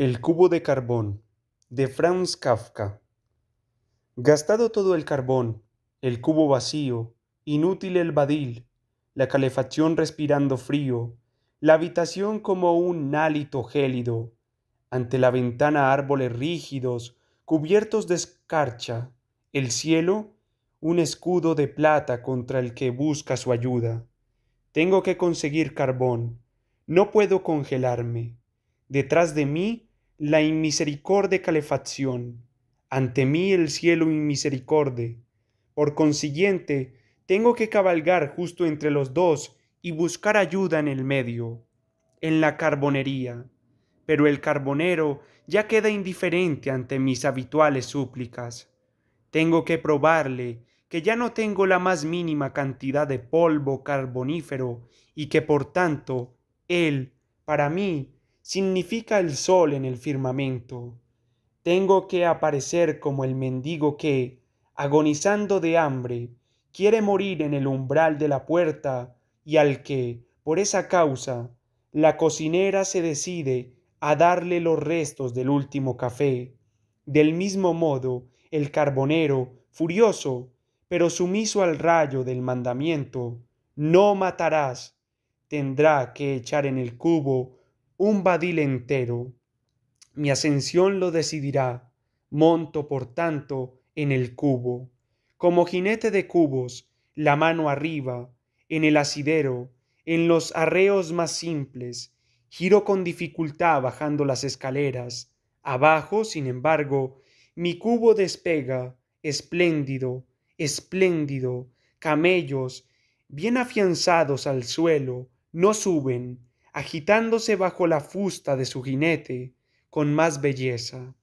El cubo de carbón de Franz Kafka. Gastado todo el carbón, el cubo vacío, inútil el badil, la calefacción respirando frío, la habitación como un hálito gélido, ante la ventana árboles rígidos, cubiertos de escarcha, el cielo, un escudo de plata contra el que busca su ayuda. Tengo que conseguir carbón, no puedo congelarme. Detrás de mí, la inmisericordia calefacción. Ante mí el cielo inmisericorde. Por consiguiente, tengo que cabalgar justo entre los dos y buscar ayuda en el medio, en la carbonería. Pero el carbonero ya queda indiferente ante mis habituales súplicas. Tengo que probarle que ya no tengo la más mínima cantidad de polvo carbonífero y que por tanto él, para mí, significa el sol en el firmamento. Tengo que aparecer como el mendigo que, agonizando de hambre, quiere morir en el umbral de la puerta y al que, por esa causa, la cocinera se decide a darle los restos del último café. Del mismo modo, el carbonero, furioso, pero sumiso al rayo del mandamiento, no matarás, tendrá que echar en el cubo un badil entero. Mi ascensión lo decidirá. Monto, por tanto, en el cubo. Como jinete de cubos, la mano arriba, en el asidero, en los arreos más simples. Giro con dificultad bajando las escaleras. Abajo, sin embargo, mi cubo despega, espléndido, espléndido, camellos, bien afianzados al suelo, no suben, agitándose bajo la fusta de su jinete con más belleza.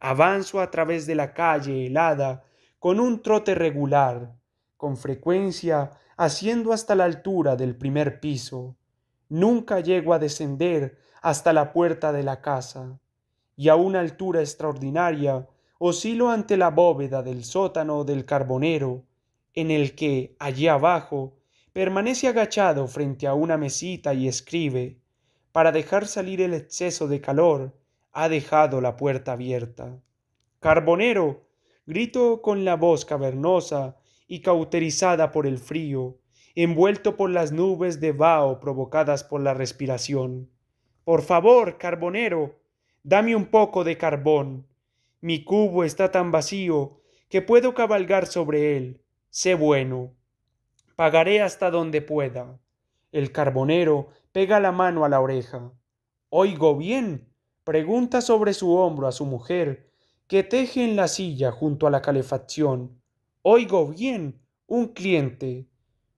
Avanzo a través de la calle helada con un trote regular, con frecuencia haciendo hasta la altura del primer piso. Nunca llego a descender hasta la puerta de la casa, y a una altura extraordinaria oscilo ante la bóveda del sótano del carbonero, en el que, allí abajo, permanece agachado frente a una mesita y escribe, para dejar salir el exceso de calor, ha dejado la puerta abierta. Carbonero, grito con la voz cavernosa y cauterizada por el frío, envuelto por las nubes de vaho provocadas por la respiración. Por favor, carbonero, dame un poco de carbón. Mi cubo está tan vacío que puedo cabalgar sobre él. Sé bueno. Pagaré hasta donde pueda. El carbonero pega la mano a la oreja. Oigo bien. Pregunta sobre su hombro a su mujer, que teje en la silla junto a la calefacción. Oigo bien. Un cliente.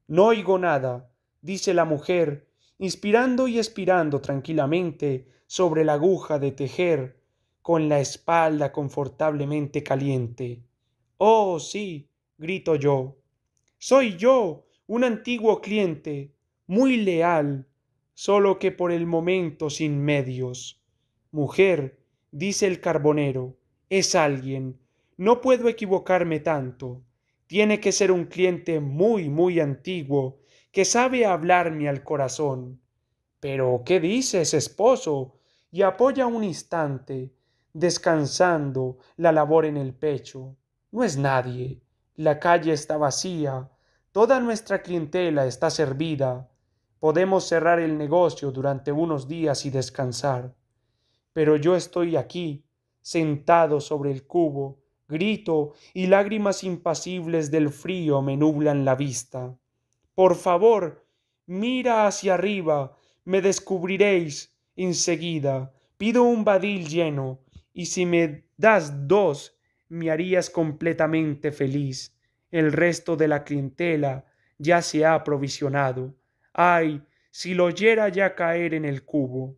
No oigo nada, dice la mujer, inspirando y expirando tranquilamente sobre la aguja de tejer, con la espalda confortablemente caliente. Oh, sí, grito yo. Soy yo, un antiguo cliente, muy leal, solo que por el momento sin medios. Mujer, dice el carbonero, es alguien. No puedo equivocarme tanto. Tiene que ser un cliente muy, muy antiguo, que sabe hablarme al corazón. Pero, ¿qué dices, esposo? Y apoya un instante, descansando la labor en el pecho. No es nadie. La calle está vacía. Toda nuestra clientela está servida. Podemos cerrar el negocio durante unos días y descansar. Pero yo estoy aquí, sentado sobre el cubo, grito y lágrimas impasibles del frío me nublan la vista. Por favor, mira hacia arriba, me descubriréis enseguida. Pido un badil lleno, y si me das dos, me harías completamente feliz. El resto de la clientela ya se ha aprovisionado. Ay, si lo oyera ya caer en el cubo.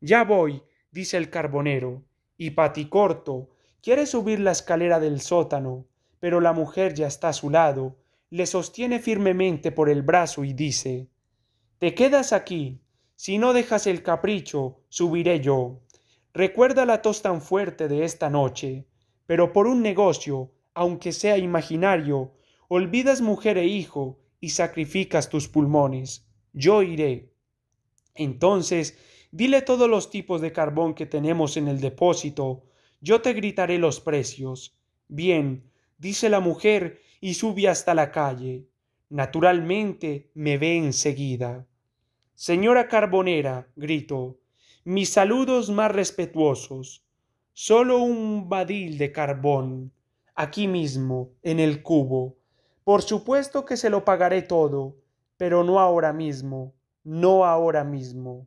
Ya voy, dice el carbonero. Y Paticorto quiere subir la escalera del sótano, pero la mujer ya está a su lado, le sostiene firmemente por el brazo y dice Te quedas aquí. Si no dejas el capricho, subiré yo. Recuerda la tos tan fuerte de esta noche, pero por un negocio aunque sea imaginario, olvidas mujer e hijo y sacrificas tus pulmones. Yo iré. Entonces, dile todos los tipos de carbón que tenemos en el depósito, yo te gritaré los precios. Bien, dice la mujer y sube hasta la calle. Naturalmente me ve enseguida. Señora carbonera, grito, mis saludos más respetuosos. Solo un badil de carbón aquí mismo, en el cubo. Por supuesto que se lo pagaré todo, pero no ahora mismo, no ahora mismo.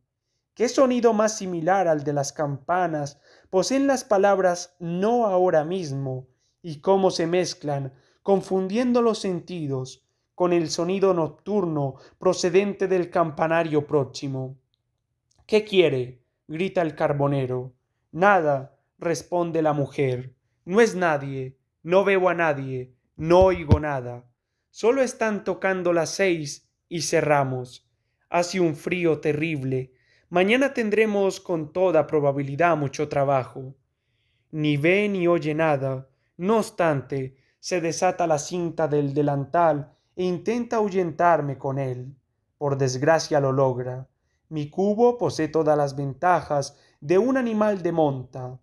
¿Qué sonido más similar al de las campanas poseen las palabras no ahora mismo y cómo se mezclan, confundiendo los sentidos, con el sonido nocturno procedente del campanario próximo? ¿Qué quiere? grita el carbonero. Nada, responde la mujer. No es nadie, no veo a nadie, no oigo nada. Solo están tocando las seis y cerramos. Hace un frío terrible. Mañana tendremos con toda probabilidad mucho trabajo. Ni ve ni oye nada. No obstante, se desata la cinta del delantal e intenta ahuyentarme con él. Por desgracia lo logra. Mi cubo posee todas las ventajas de un animal de monta.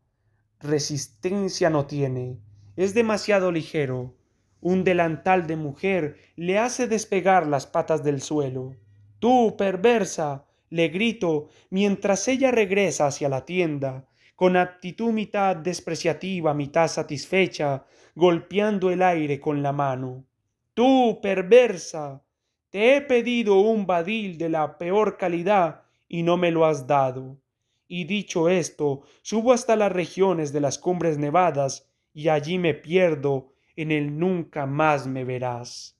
Resistencia no tiene es demasiado ligero. Un delantal de mujer le hace despegar las patas del suelo. Tú, perversa, le grito mientras ella regresa hacia la tienda, con actitud mitad despreciativa, mitad satisfecha, golpeando el aire con la mano. Tú, perversa, te he pedido un badil de la peor calidad y no me lo has dado. Y dicho esto, subo hasta las regiones de las cumbres nevadas y allí me pierdo, en el nunca más me verás.